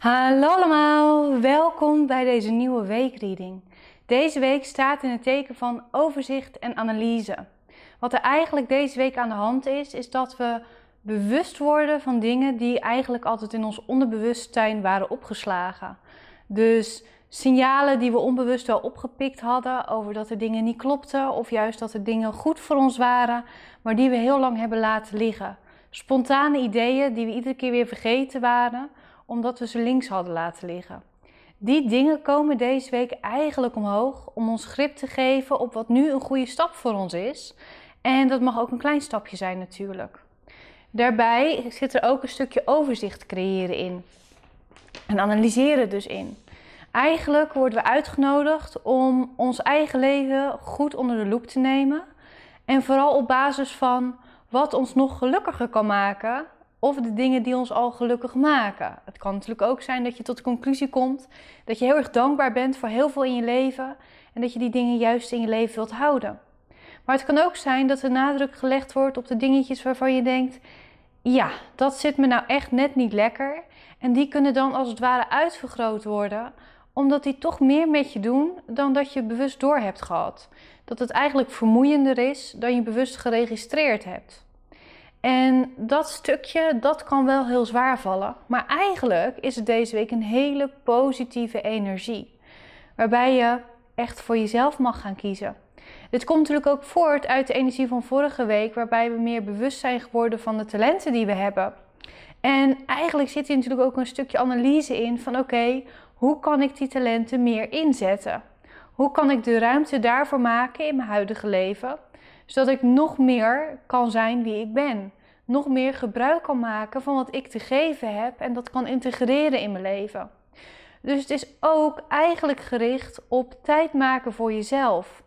Hallo allemaal, welkom bij deze nieuwe weekreading. Deze week staat in het teken van overzicht en analyse. Wat er eigenlijk deze week aan de hand is, is dat we bewust worden van dingen die eigenlijk altijd in ons onderbewustzijn waren opgeslagen. Dus signalen die we onbewust wel opgepikt hadden over dat er dingen niet klopten of juist dat er dingen goed voor ons waren, maar die we heel lang hebben laten liggen. Spontane ideeën die we iedere keer weer vergeten waren omdat we ze links hadden laten liggen. Die dingen komen deze week eigenlijk omhoog om ons grip te geven op wat nu een goede stap voor ons is. En dat mag ook een klein stapje zijn natuurlijk. Daarbij zit er ook een stukje overzicht creëren in. En analyseren dus in. Eigenlijk worden we uitgenodigd om ons eigen leven goed onder de loep te nemen. En vooral op basis van wat ons nog gelukkiger kan maken of de dingen die ons al gelukkig maken. Het kan natuurlijk ook zijn dat je tot de conclusie komt dat je heel erg dankbaar bent voor heel veel in je leven en dat je die dingen juist in je leven wilt houden. Maar het kan ook zijn dat er nadruk gelegd wordt op de dingetjes waarvan je denkt: ja, dat zit me nou echt net niet lekker. En die kunnen dan als het ware uitvergroot worden, omdat die toch meer met je doen dan dat je bewust door hebt gehad. Dat het eigenlijk vermoeiender is dan je bewust geregistreerd hebt. En dat stukje, dat kan wel heel zwaar vallen. Maar eigenlijk is het deze week een hele positieve energie. Waarbij je echt voor jezelf mag gaan kiezen. Dit komt natuurlijk ook voort uit de energie van vorige week, waarbij we meer bewust zijn geworden van de talenten die we hebben. En eigenlijk zit hier natuurlijk ook een stukje analyse in van oké, hoe kan ik die talenten meer inzetten? Hoe kan ik de ruimte daarvoor maken in mijn huidige leven? Zodat ik nog meer kan zijn wie ik ben. Nog meer gebruik kan maken van wat ik te geven heb en dat kan integreren in mijn leven. Dus het is ook eigenlijk gericht op tijd maken voor jezelf.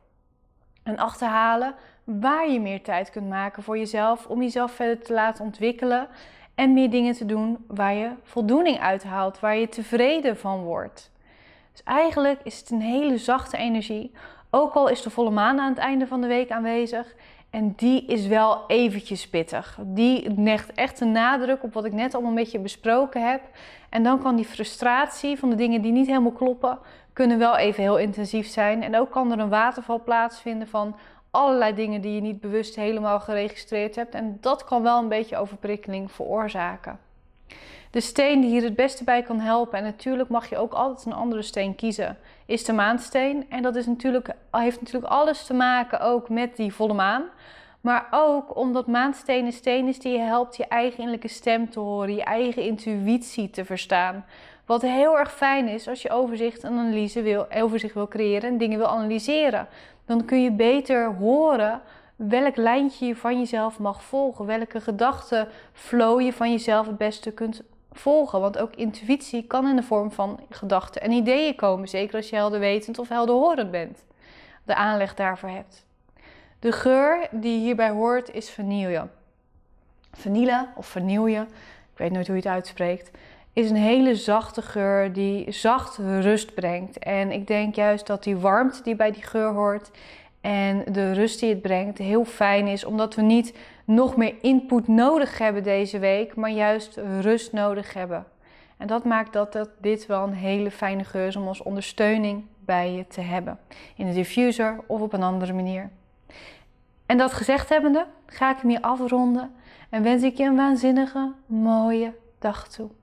En achterhalen waar je meer tijd kunt maken voor jezelf om jezelf verder te laten ontwikkelen en meer dingen te doen waar je voldoening uit haalt, waar je tevreden van wordt. Dus eigenlijk is het een hele zachte energie, ook al is de volle maan aan het einde van de week aanwezig. En die is wel eventjes pittig. Die legt echt een nadruk op wat ik net allemaal met je besproken heb. En dan kan die frustratie van de dingen die niet helemaal kloppen, kunnen wel even heel intensief zijn. En ook kan er een waterval plaatsvinden van allerlei dingen die je niet bewust helemaal geregistreerd hebt. En dat kan wel een beetje overprikkeling veroorzaken. De steen die hier het beste bij kan helpen, en natuurlijk mag je ook altijd een andere steen kiezen, is de maansteen. En dat is natuurlijk, heeft natuurlijk alles te maken ook met die volle maan. Maar ook omdat maansteen een steen is die je helpt je eigen innerlijke stem te horen, je eigen intuïtie te verstaan. Wat heel erg fijn is als je overzicht en analyse wil, overzicht wil creëren en dingen wil analyseren. Dan kun je beter horen welk lijntje je van jezelf mag volgen, welke gedachtenflow je van jezelf het beste kunt volgen. Want ook intuïtie kan in de vorm van gedachten en ideeën komen. Zeker als je helderwetend of helderhorend bent. De aanleg daarvoor hebt. De geur die hierbij hoort is vanille. Vanille of vanille, ik weet nooit hoe je het uitspreekt, is een hele zachte geur die zacht rust brengt. En ik denk juist dat die warmte die bij die geur hoort en de rust die het brengt heel fijn is, omdat we niet nog meer input nodig hebben deze week, maar juist rust nodig hebben. En dat maakt dat, dit wel een hele fijne geur is om als ondersteuning bij je te hebben. In de diffuser of op een andere manier. En dat gezegd hebbende, ga ik hem hier afronden en wens ik je een waanzinnige, mooie dag toe.